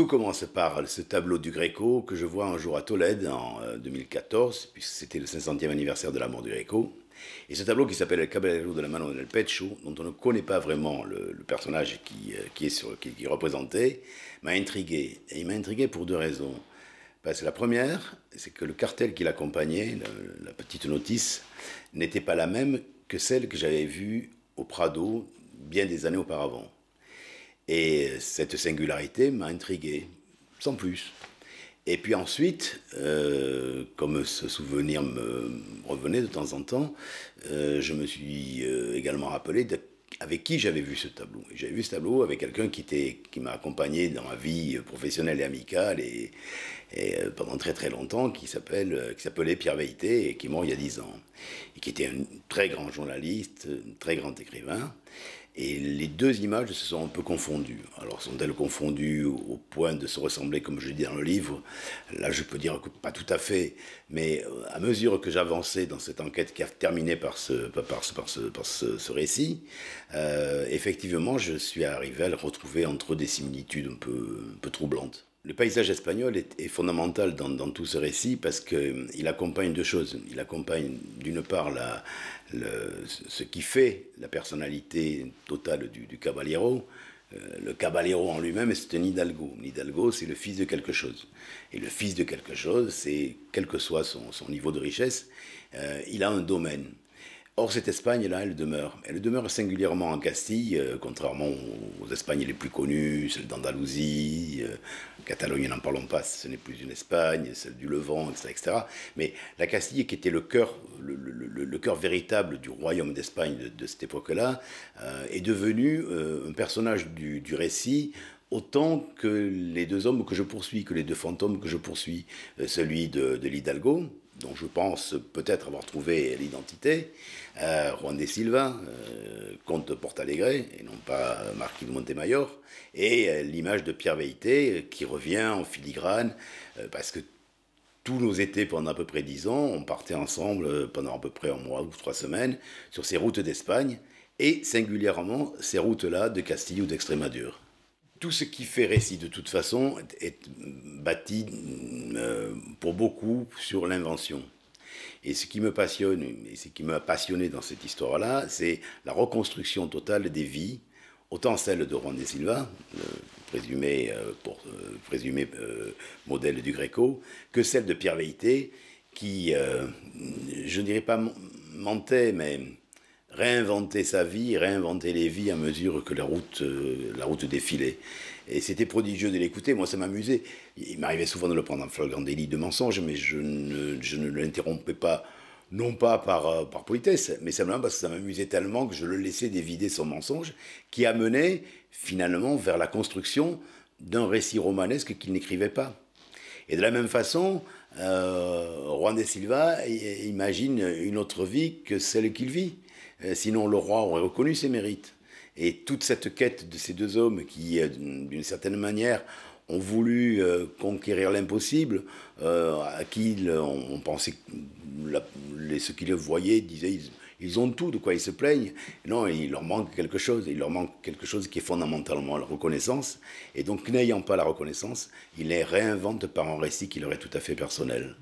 Tout commence par ce tableau du Greco que je vois un jour à Tolède en 2014, euh, puisque c'était le 500e anniversaire de la mort du Greco. Et ce tableau qui s'appelle El Caballero de la Mano del Pecho, dont on ne connaît pas vraiment le, personnage qui, euh, est qui, représenté, m'a intrigué. Et il m'a intrigué pour deux raisons. Parce que la première, c'est que le cartel qui l'accompagnait, la petite notice, n'était pas la même que celle que j'avais vue au Prado bien des années auparavant. Et cette singularité m'a intrigué, sans plus. Et puis ensuite, euh, comme ce souvenir me revenait de temps en temps, euh, je me suis euh, également rappelé avec qui j'avais vu ce tableau. J'avais vu ce tableau avec quelqu'un qui, qui m'a accompagné dans ma vie professionnelle et amicale et, pendant très très longtemps, qui s'appelait Pierre Veilleté et qui est mort il y a dix ans. Et qui était un très grand journaliste, un très grand écrivain. Et les deux images se sont un peu confondues. Alors sont-elles confondues au point de se ressembler, comme je dis dans le livre Là, je peux dire pas tout à fait. Mais euh, à mesure que j'avançais dans cette enquête qui a terminé par ce, par ce, par récit, euh, effectivement, je suis arrivé à le retrouver entre des similitudes un peu, un peu troublantes. Le paysage espagnol est, fondamental dans, tout ce récit parce qu'il euh, accompagne deux choses. Il accompagne d'une part ce qui fait la personnalité totale du, du caballero. Euh, le caballero en lui-même, c'est un hidalgo. L'hidalgo, c'est le fils de quelque chose. Et le fils de quelque chose, c'est, quel que soit son, niveau de richesse, euh, il a un domaine. Or, cette Espagne-là, elle demeure. Elle demeure singulièrement en Castille, contrairement aux Espagnes les plus connues, celle d'Andalousie, Catalogne, n'en parlons pas, ce n'est plus une Espagne, celle du Levant, etc., etc. Mais la Castille, qui était le cœur, le, cœur véritable du royaume d'Espagne de, cette époque-là, euh, est devenue euh, un personnage du, récit autant que les deux hommes que je poursuis, que les deux fantômes que je poursuis, euh, celui de, de l'Hidalgo, dont je pense peut-être avoir trouvé l'identité, euh, Juan de Silva, euh, comte de Portalegre, et non pas marquis de Montemayor, et euh, l'image de Pierre Veilleté qui revient en filigrane, parce que tous nos étés pendant à peu près dix ans, on partait ensemble pendant à peu près un mois ou trois semaines sur ces routes d'Espagne, et singulièrement ces routes-là de Castille ou d'Extrémadure tout ce qui fait récit, de toute façon, est bâti euh, pour beaucoup sur l'invention. Et ce qui me passionne, et ce qui m'a passionné dans cette histoire-là, c'est la reconstruction totale des vies, autant celle de Juan Silva, présumé, euh, pour, euh, modèle du greco, que celle de Pierre Veilleté, qui, je ne dirais pas mentait, mais réinventer sa vie, réinventer les vies à mesure que la route, euh, la route défilait. Et c'était prodigieux de l'écouter, moi ça m'amusait. Il m'arrivait souvent de le prendre en flagrant délit de mensonge, mais je ne, l'interrompais pas, non pas euh, par, politesse, mais simplement parce que ça m'amusait tellement que je le laissais dévider son mensonge, qui amenait finalement vers la construction d'un récit romanesque qu'il n'écrivait pas. Et de la même façon, euh, Juan de Silva imagine une autre vie que celle qu'il vit. Euh, sinon le roi aurait reconnu ses mérites. Et toute cette quête de ces deux hommes qui, euh, d'une certaine manière, ont voulu euh, conquérir l'impossible, à qui on, pensait, les, ceux qui le voyaient disaient ils, ont tout, de quoi ils se plaignent. Non, il leur manque quelque chose, il leur manque quelque chose qui est fondamentalement la reconnaissance. Et donc, n'ayant pas la reconnaissance, ils les réinventent par un récit qui leur est tout à fait personnel.